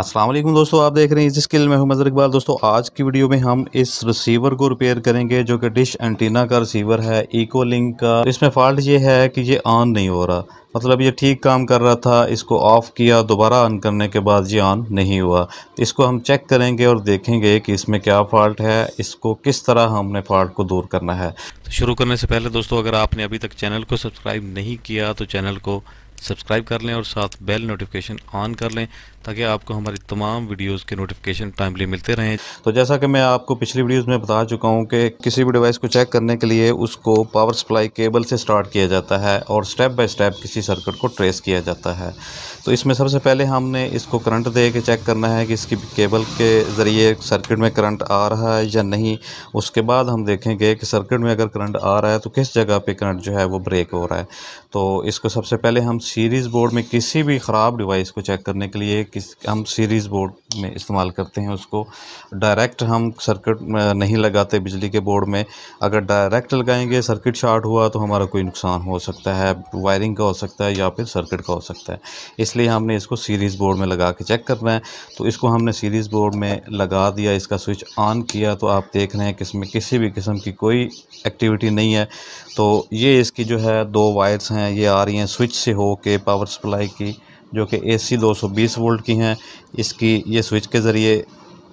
अस्सलाम वालेकुम दोस्तों आप देख रहे हैं लिए मैं हूं मजर इकबाल दोस्तों आज की वीडियो में हम इस रिसीवर को रिपेयर करेंगे जो कि डिश एंटीना का रिसीवर है इको लिंक का इसमें फॉल्ट ये है कि ये ऑन नहीं हो रहा मतलब ये ठीक काम कर रहा था इसको ऑफ़ किया दोबारा ऑन करने के बाद ये ऑन नहीं हुआ इसको हम चेक करेंगे और देखेंगे कि इसमें क्या फ़ॉल्ट है इसको किस तरह हमने फ़ॉल्ट को दूर करना है तो शुरू करने से पहले दोस्तों अगर आपने अभी तक चैनल को सब्सक्राइब नहीं किया तो चैनल को सब्सक्राइब कर लें और साथ बेल नोटिफिकेशन ऑन कर लें ताकि आपको हमारी तमाम वीडियोस के नोटिफिकेशन टाइमली मिलते रहें तो जैसा कि मैं आपको पिछली वीडियोस में बता चुका हूं कि किसी भी डिवाइस को चेक करने के लिए उसको पावर सप्लाई केबल से स्टार्ट किया जाता है और स्टेप बाय स्टेप किसी सर्किट को ट्रेस किया जाता है तो इसमें सबसे पहले हमने इसको करंट दे के चेक करना है कि इसकी केबल के ज़रिए सर्किट में करंट आ रहा है या नहीं उसके बाद हम देखेंगे कि सर्किट में अगर करंट आ रहा है तो किस जगह पर करंट जो है वो ब्रेक हो रहा है तो इसको सबसे पहले हम सीरीज़ बोर्ड में किसी भी ख़राब डिवाइस को चेक करने के लिए किस हम सीरीज़ बोर्ड में इस्तेमाल करते हैं उसको डायरेक्ट हम सर्किट नहीं लगाते बिजली के बोर्ड में अगर डायरेक्ट लगाएंगे सर्किट शार्ट हुआ तो हमारा कोई नुकसान हो सकता है वायरिंग का हो सकता है या फिर सर्किट का हो सकता है इसलिए हमने इसको सीरीज़ बोर्ड में लगा के चेक करना है तो इसको हमने सीरीज़ बोर्ड में लगा दिया इसका स्विच ऑन किया तो आप देख रहे हैं कि इसमें किसी भी किस्म की कोई एक्टिविटी नहीं है तो ये इसकी जो है दो वायर्स हैं ये आ रही हैं स्विच से हो के पावर सप्लाई की जो कि ए सी दो सौ बीस वोल्ट की हैं इसकी ये स्विच के ज़रिए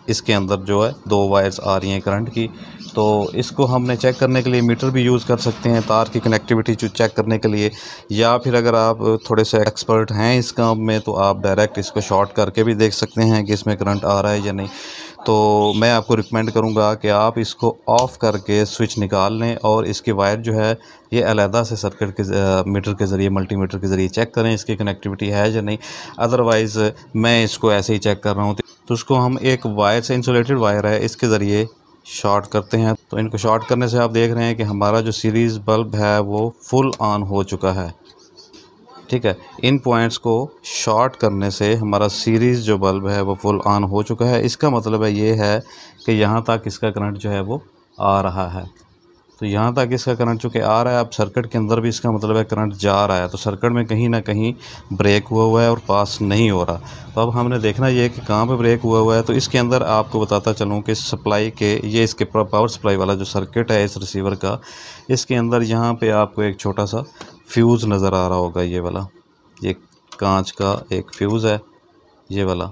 इसके अंदर जो है दो वायर्स आ रही हैं करंट की तो इसको हमने चेक करने के लिए मीटर भी यूज़ कर सकते हैं तार की कनेक्टिविटी चेक करने के लिए या फिर अगर आप थोड़े से एक्सपर्ट हैं इस काम में तो आप डायरेक्ट इसको शॉर्ट करके भी देख सकते हैं कि इसमें करंट आ रहा है या नहीं तो मैं आपको रिकमेंड करूँगा कि आप इसको ऑफ़ करके स्विच निकाल लें और इसके वायर जो है ये अलहदा से सर्किट के मीटर के ज़रिए मल्टीमीटर के ज़रिए चेक करें इसकी कनेक्टिविटी है या नहीं अदरवाइज़ मैं इसको ऐसे ही चेक कर रहा हूँ तो उसको हम एक वायर से इंसुलेटेड वायर है इसके ज़रिए शॉर्ट करते हैं तो इनको शॉर्ट करने से आप देख रहे हैं कि हमारा जो सीरीज़ बल्ब है वो फुल ऑन हो चुका है ठीक है इन पॉइंट्स को शॉर्ट करने से हमारा सीरीज़ जो बल्ब है वो फुल ऑन हो चुका है इसका मतलब है ये है कि यहाँ तक इसका करंट जो है वो आ रहा है तो यहाँ तक इसका करंट चूँकि आ रहा है अब सर्किट के अंदर भी इसका मतलब है करंट जा रहा है तो सर्किट में कहीं ना कहीं ब्रेक हुआ हुआ है और पास नहीं हो रहा तो अब हमने देखना ये कि कहाँ पे ब्रेक हुआ हुआ है तो इसके अंदर आपको बताता चलूँ कि सप्लाई के ये इसके पावर सप्लाई वाला जो सर्किट है इस रिसीवर का इसके अंदर यहाँ पर आपको एक छोटा सा फ्यूज़ नज़र आ रहा होगा ये वाला ये कांच का एक फ्यूज़ है ये वाला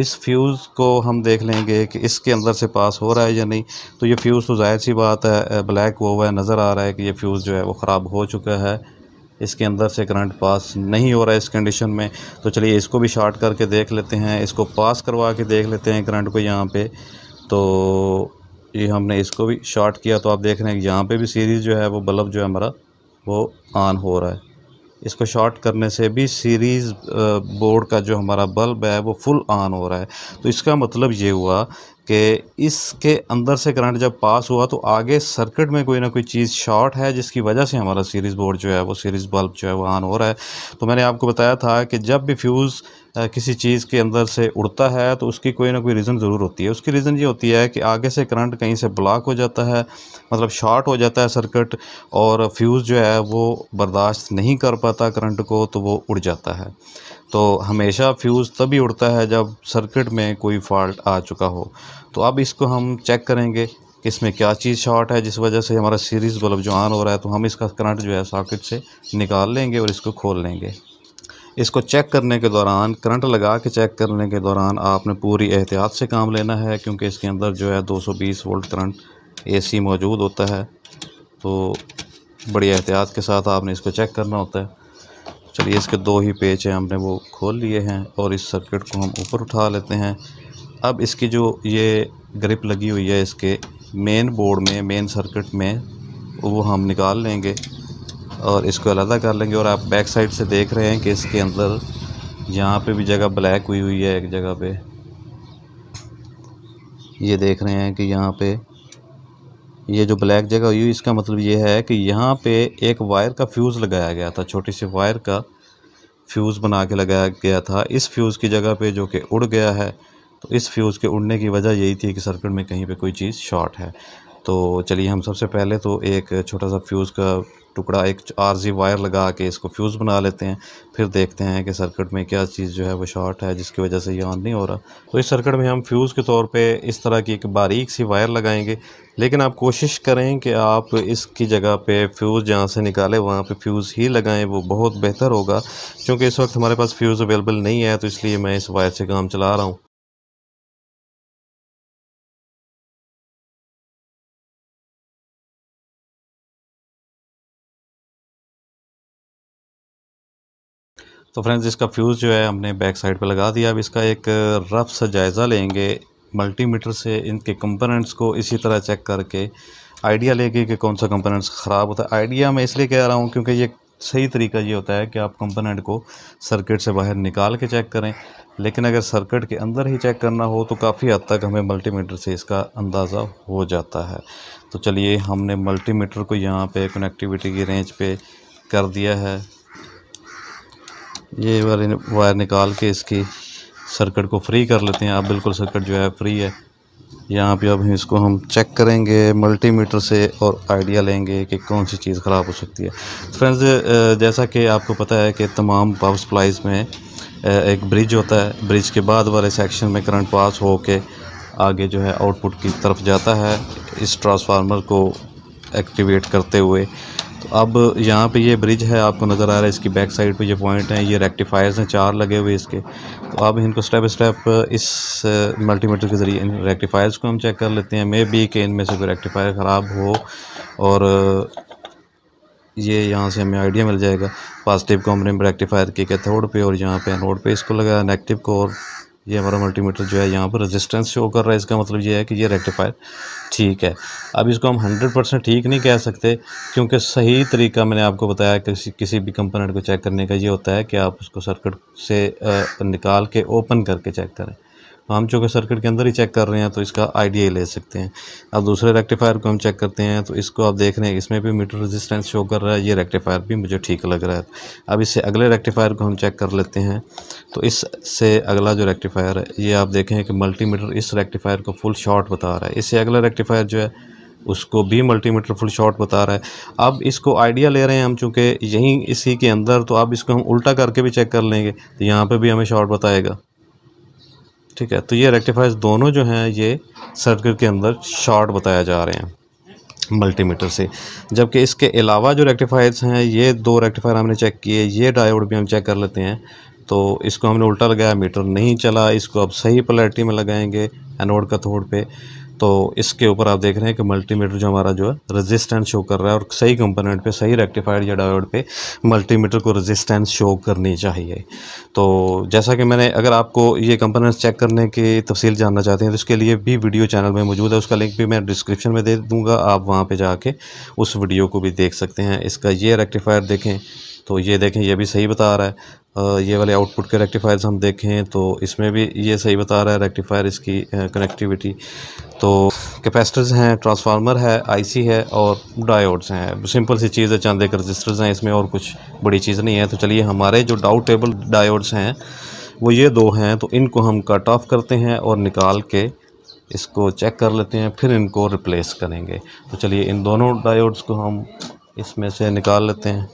इस फ्यूज़ को हम देख लेंगे कि इसके अंदर से पास हो रहा है या नहीं तो ये फ्यूज़ तो जाहिर सी बात है ब्लैक वो हुआ है नज़र आ रहा है कि ये फ्यूज़ जो है वो ख़राब हो चुका है इसके अंदर से करंट पास नहीं हो रहा है इस कंडीशन में तो चलिए इसको भी शॉर्ट करके देख लेते हैं इसको पास करवा के देख लेते हैं करंट को यहाँ पे तो ये हमने इसको भी शॉर्ट किया तो आप देख रहे हैं कि यहाँ पे भी सीरीज़ जो है वो बल्ब जो है हमारा वो ऑन हो रहा है इसको शॉर्ट करने से भी सीरीज़ बोर्ड का जो हमारा बल्ब है वो फुल ऑन हो रहा है तो इसका मतलब ये हुआ कि इसके अंदर से करंट जब पास हुआ तो आगे सर्किट में कोई ना कोई चीज़ शॉर्ट है जिसकी वजह से हमारा सीरीज़ बोर्ड जो है वो सीरीज़ बल्ब जो है वो ऑन हो रहा है तो मैंने आपको बताया था कि जब भी फ्यूज़ किसी चीज़ के अंदर से उड़ता है तो उसकी कोई ना कोई रीज़न ज़रूर होती है उसकी रीज़न ये होती है कि आगे से करंट कहीं से ब्लॉक हो जाता है मतलब शॉर्ट हो जाता है सर्किट और फ्यूज़ जो है वो बर्दाश्त नहीं कर पाता करंट को तो वो उड़ जाता है तो हमेशा फ्यूज़ तभी उड़ता है जब सर्किट में कोई फॉल्ट आ चुका हो तो अब इसको हम चेक करेंगे कि इसमें क्या चीज़ शॉर्ट है जिस वजह से हमारा सीरीज़ बल्ब जो ऑन हो रहा है तो हम इसका करंट जो है सॉकेट से निकाल लेंगे और इसको खोल लेंगे इसको चेक करने के दौरान करंट लगा के चेक करने के दौरान आपने पूरी एहतियात से काम लेना है क्योंकि इसके अंदर जो है 220 वोल्ट करंट एसी मौजूद होता है तो बड़ी एहतियात के साथ आपने इसको चेक करना होता है चलिए इसके दो ही पेच हैं हमने वो खोल लिए हैं और इस सर्किट को हम ऊपर उठा लेते हैं अब इसकी जो ये ग्रिप लगी हुई है इसके मेन बोर्ड में मेन सर्किट में वो हम निकाल लेंगे और इसको अलहदा कर लेंगे और आप बैक साइड से देख रहे हैं कि इसके अंदर यहाँ पे भी जगह ब्लैक हुई हुई है एक जगह पे ये देख रहे हैं कि यहाँ पे ये जो ब्लैक जगह हुई इसका मतलब ये है कि यहाँ पे एक वायर का फ्यूज़ लगाया गया था छोटी सी वायर का फ्यूज़ बना के लगाया गया था इस फ्यूज़ की जगह पे जो कि उड़ गया है तो इस फ्यूज़ के उड़ने की वजह यही थी कि सर्किट में कहीं पे कोई चीज़ शॉर्ट है तो चलिए हम सबसे पहले तो एक छोटा सा फ्यूज़ का टुकड़ा एक आरजी वायर लगा के इसको फ्यूज़ बना लेते हैं फिर देखते हैं कि सर्किट में क्या चीज़ जो है वो शॉर्ट है जिसकी वजह से ये ऑन नहीं हो रहा तो इस सर्किट में हम फ्यूज़ के तौर पे इस तरह की एक बारीक सी वायर लगाएंगे लेकिन आप कोशिश करें कि आप इसकी जगह पे फ्यूज़ जहाँ से निकाले वहाँ पे फ्यूज़ ही लगाएं वो बहुत बेहतर होगा क्योंकि इस वक्त हमारे पास फ्यूज़ अवेलेबल नहीं है तो इसलिए मैं इस वायर से काम चला रहा हूँ तो फ्रेंड्स इसका फ्यूज़ जो है हमने बैक साइड पर लगा दिया अब इसका एक रफ uh, सा जायज़ा लेंगे मल्टीमीटर से इनके कंपोनेंट्स को इसी तरह चेक करके आइडिया लेंगे कि कौन सा कंपोनेंट्स ख़राब होता है आइडिया मैं इसलिए कह रहा हूँ क्योंकि ये सही तरीका ये होता है कि आप कंपोनेंट को सर्किट से बाहर निकाल के चेक करें लेकिन अगर सर्किट के अंदर ही चेक करना हो तो काफ़ी हद तक हमें मल्टीमीटर से इसका अंदाज़ा हो जाता है तो चलिए हमने मल्टीमीटर को यहाँ पे कनेक्टिविटी की रेंज पे कर दिया है ये वाले वायर निकाल के इसकी सर्किट को फ्री कर लेते हैं आप बिल्कुल सर्किट जो है फ्री है यहाँ पे अब इसको हम चेक करेंगे मल्टीमीटर से और आइडिया लेंगे कि कौन सी चीज़ ख़राब हो सकती है फ्रेंड्स जैसा कि आपको पता है कि तमाम पावर सप्लाइज में एक ब्रिज होता है ब्रिज के बाद वाले सेक्शन में करंट पास हो के आगे जो है आउटपुट की तरफ जाता है इस ट्रांसफार्मर को एक्टिवेट करते हुए तो अब यहाँ पे ये ब्रिज है आपको नज़र आ रहा है इसकी बैक साइड पे ये पॉइंट है ये रेक्टिफायर्स हैं चार लगे हुए इसके तो अब इनको स्टेप स्टेप इस मल्टीमीटर के ज़रिए इन रेक्टिफायर्स को हम चेक कर लेते हैं मे बी कि इनमें से कोई रेक्टिफायर ख़राब हो और ये यहाँ से हमें आइडिया मिल जाएगा पॉजिटिव को हमने रेक्टिफायर के कैथोड पे और यहाँ पे एनोड पे इसको लगाया नेगेटिव को और ये हमारा मल्टीमीटर जो है यहाँ पर रेजिस्टेंस शो कर रहा है इसका मतलब ये है कि ये रेक्टिफायर ठीक है अब इसको हम 100 परसेंट ठीक नहीं कह सकते क्योंकि सही तरीका मैंने आपको बताया किसी किसी भी कंपोनेंट को चेक करने का ये होता है कि आप उसको सर्किट से निकाल के ओपन करके चेक करें तो हम चूँकि सर्किट के अंदर ही चेक कर रहे हैं तो इसका आइडिया ही ले सकते हैं अब दूसरे रेक्टिफायर को हम चेक करते हैं तो इसको आप देख रहे हैं इसमें भी मीटर रेजिस्टेंस शो कर रहा है ये रेक्टिफायर भी मुझे ठीक लग रहा है अब इससे अगले रेक्टिफायर को हम चेक कर लेते हैं तो इससे अगला जो रेक्टिफायर है ये आप देखें कि मल्टीमीटर इस रेक्टिफायर को फुल शॉर्ट बता रहा है इससे अगला रेक्टिफायर जो है उसको भी मल्टीमीटर फुल शॉट बता रहा है अब इसको आइडिया ले रहे हैं हम चूँकि यहीं इसी के अंदर तो अब इसको हम उल्टा करके भी चेक कर लेंगे तो यहाँ पर भी हमें शॉट बताएगा ठीक है तो ये रेक्टिफाइज दोनों जो हैं ये सर्किट के अंदर शॉर्ट बताया जा रहे हैं मल्टीमीटर से जबकि इसके अलावा जो रेक्टिफायर्स हैं ये दो रेक्टिफायर हमने चेक किए ये डायोड भी हम चेक कर लेते हैं तो इसको हमने उल्टा लगाया मीटर नहीं चला इसको अब सही प्लेटी में लगाएंगे एनोड कथोड पे तो इसके ऊपर आप देख रहे हैं कि मल्टीमीटर जो हमारा जो है रेजिस्टेंस शो कर रहा है और सही कंपोनेंट पे सही रेक्टिफाइड या डायोड पे मल्टीमीटर को रेजिस्टेंस शो करनी चाहिए तो जैसा कि मैंने अगर आपको ये कंपोनेंट्स चेक करने की तफसील जानना चाहते हैं तो इसके लिए भी वीडियो चैनल में मौजूद है उसका लिंक भी मैं डिस्क्रिप्शन में दे दूँगा आप वहाँ पर जाके उस वीडियो को भी देख सकते हैं इसका ये रेक्टिफायर देखें तो ये देखें ये भी सही बता रहा है ये वाले आउटपुट के रेक्टिफायर्स हम देखें तो इसमें भी ये सही बता रहा है रेक्टिफायर इसकी कनेक्टिविटी तो कैपेसिटर्स हैं ट्रांसफार्मर है आईसी है और डायोड्स हैं सिंपल सी चीज़ है चांद एक रजिस्टर्स हैं इसमें और कुछ बड़ी चीज़ नहीं है तो चलिए हमारे जो डाउटेबल डायोड्स हैं वो ये दो हैं तो इनको हम कट ऑफ करते हैं और निकाल के इसको चेक कर लेते हैं फिर इनको रिप्लेस करेंगे तो चलिए इन दोनों डायोड्स को हम इसमें से निकाल लेते हैं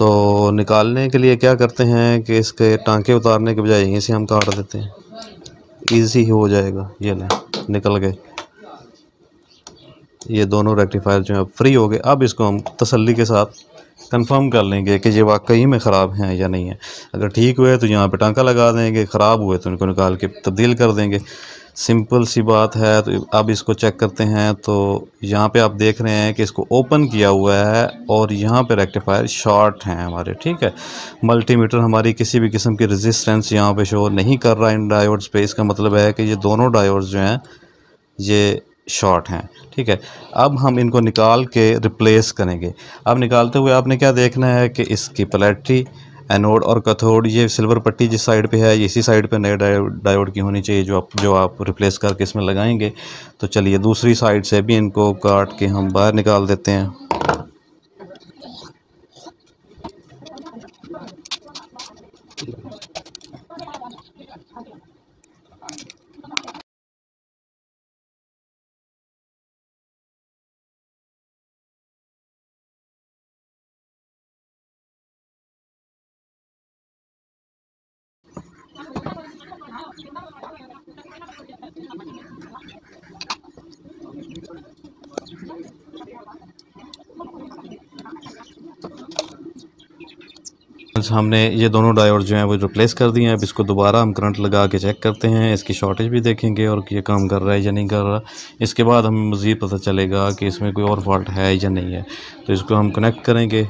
तो निकालने के लिए क्या करते हैं कि इसके टांके उतारने के बजाय यहीं से हम काट देते हैं ईज़ी ही हो जाएगा ये ना निकल गए ये दोनों रेक्टिफायर जो है फ्री हो गए अब इसको हम तसल्ली के साथ कंफर्म कर लेंगे कि ये वाकई में ख़राब हैं या नहीं है अगर ठीक हुए तो यहाँ पे टांका लगा देंगे ख़राब हुए तो इनको निकाल के तब्दील कर देंगे सिंपल सी बात है तो अब इसको चेक करते हैं तो यहाँ पे आप देख रहे हैं कि इसको ओपन किया हुआ है और यहाँ पे रेक्टिफायर शॉर्ट हैं हमारे ठीक है मल्टीमीटर हमारी किसी भी किस्म की रेजिस्टेंस यहाँ पे शो नहीं कर रहा है इन डायोड्स पे इसका मतलब है कि ये दोनों डायोड्स जो हैं ये शॉर्ट हैं ठीक है अब हम इनको निकाल के रिप्लेस करेंगे अब निकालते हुए आपने क्या देखना है कि इसकी पलेट्री एनोड और कथोड ये सिल्वर पट्टी जिस साइड पे है इसी साइड पे नए डायोड की होनी चाहिए जो आप जो आप रिप्लेस करके इसमें लगाएंगे तो चलिए दूसरी साइड से भी इनको काट के हम बाहर निकाल देते हैं हमने ये दोनों डायोड जो हैं वो रिप्लेस कर दिए हैं अब इसको दोबारा हम करंट लगा के चेक करते हैं इसकी शॉर्टेज भी देखेंगे और ये काम कर रहा है या नहीं कर रहा इसके बाद हमें मज़ीद पता चलेगा कि इसमें कोई और फॉल्ट है या नहीं है तो इसको हम कनेक्ट करेंगे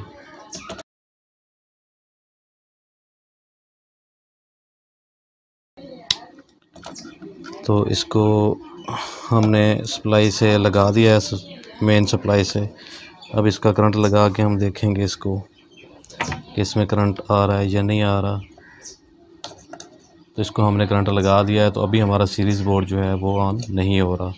तो इसको हमने सप्लाई से लगा दिया है मेन सप्लाई से अब इसका करंट लगा के हम देखेंगे इसको कि इसमें करंट आ रहा है या नहीं आ रहा तो इसको हमने करंट लगा दिया है तो अभी हमारा सीरीज़ बोर्ड जो है वो ऑन नहीं हो रहा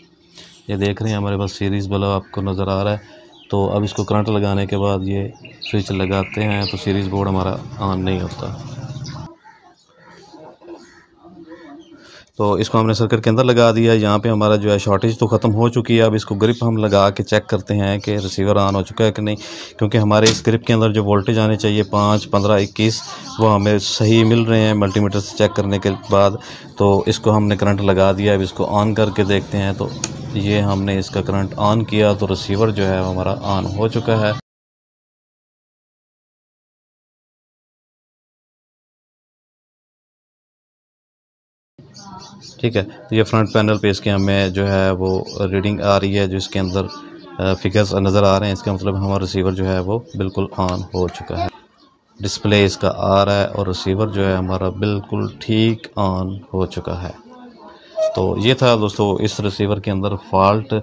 ये देख रहे हैं हमारे पास सीरीज़ बल्ब आपको नज़र आ रहा है तो अब इसको करंट लगाने के बाद ये स्विच लगाते हैं तो सीरीज़ बोर्ड हमारा ऑन नहीं होता तो इसको हमने सर्किट के अंदर लगा दिया यहाँ पे हमारा जो है शॉर्टेज तो ख़त्म हो चुकी है अब इसको ग्रिप हम लगा के चेक करते हैं कि रिसीवर ऑन हो चुका है कि नहीं क्योंकि हमारे इस ग्रिप के अंदर जो वोल्टेज आने चाहिए पाँच पंद्रह इक्कीस वो हमें सही मिल रहे हैं मल्टीमीटर से चेक करने के बाद तो इसको हमने करंट लगा दिया अब इसको ऑन करके देखते हैं तो ये हमने इसका करंट ऑन किया तो रिसीवर जो है हमारा ऑन हो चुका है ठीक है तो ये फ्रंट पैनल पे इसके हमें जो है वो रीडिंग आ रही है जो इसके अंदर फिगर्स नज़र आ रहे हैं इसका मतलब हमारा रिसीवर जो है वो बिल्कुल ऑन हो चुका है डिस्प्ले इसका आ रहा है और रिसीवर जो है हमारा बिल्कुल ठीक ऑन हो चुका है तो ये था दोस्तों इस रिसीवर के अंदर फॉल्ट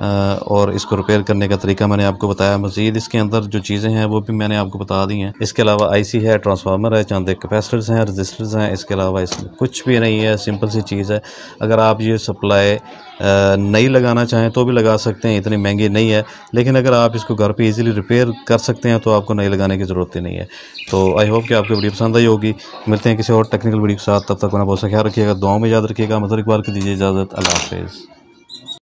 और इसको रिपेयर करने का तरीका मैंने आपको बताया मज़ीद इसके अंदर जो चीज़ें हैं वो भी मैंने आपको बता दी हैं इसके अलावा आईसी है ट्रांसफार्मर है चंद कैपेसिटर्स हैं रजिस्टर्स हैं इसके अलावा इसमें कुछ भी नहीं है सिंपल सी चीज़ है अगर आप ये सप्लाई नहीं लगाना चाहें तो भी लगा सकते हैं इतनी महंगी नहीं है लेकिन अगर आप इसको घर पर ईज़िली रिपेयर कर सकते हैं तो आपको नई लगाने की ज़रूरत ही नहीं है तो आई होप कि आपको वीडियो पसंद आई होगी मिलते हैं किसी और टेक्निकल वीडियो के साथ तब तक अपना बहुत सा ख्याल रखिएगा दुआओं में याद रखिएगा मदर इकबाल की दीजिए इजाज़त अल्लाह हाफिज़